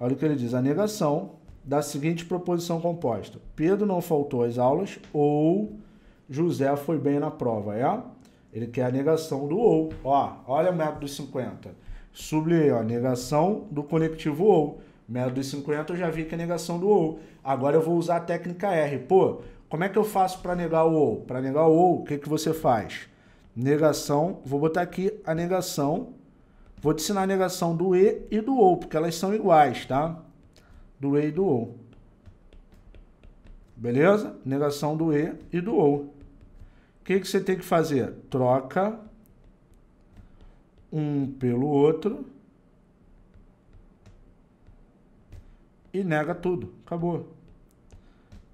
Olha o que ele diz: a negação da seguinte proposição composta: Pedro não faltou às aulas ou José foi bem na prova, é? Ele quer a negação do ou. Ó, olha o método dos 50. Sublinhei, ó, negação do conectivo ou. Método dos 50 eu já vi que é negação do ou. Agora eu vou usar a técnica R. Pô, como é que eu faço para negar o ou? Para negar o ou, o que, que você faz? Negação, vou botar aqui a negação Vou te ensinar a negação do E e do OU, porque elas são iguais, tá? Do E e do OU. Beleza? Negação do E e do OU. O que, que você tem que fazer? Troca um pelo outro e nega tudo. Acabou.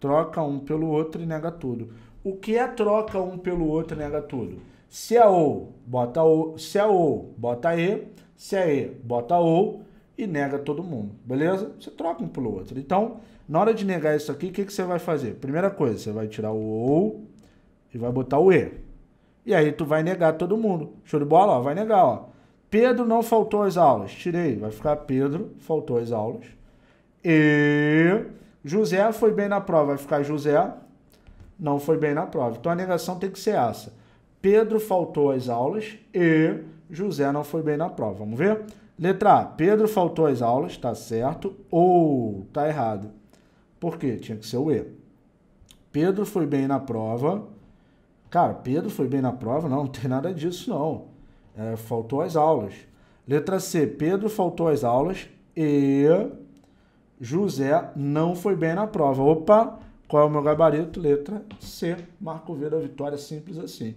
Troca um pelo outro e nega tudo. O que é troca um pelo outro e nega tudo? Se é OU, bota OU. Se é OU, bota E se é bota ou e nega todo mundo, beleza? Você troca um pelo outro. Então, na hora de negar isso aqui, o que, que você vai fazer? Primeira coisa, você vai tirar o ou e vai botar o e. E aí tu vai negar todo mundo. Show de bola? Ó, vai negar, ó. Pedro não faltou as aulas. Tirei. Vai ficar Pedro faltou as aulas. E José foi bem na prova. Vai ficar José não foi bem na prova. Então a negação tem que ser essa. Pedro faltou as aulas e José não foi bem na prova. Vamos ver? Letra A. Pedro faltou às aulas, está certo. Ou está errado. Por quê? Tinha que ser o E. Pedro foi bem na prova. Cara, Pedro foi bem na prova? Não, não tem nada disso, não. É, faltou às aulas. Letra C. Pedro faltou às aulas e José não foi bem na prova. Opa, qual é o meu gabarito? Letra C. Marco V da vitória, simples assim.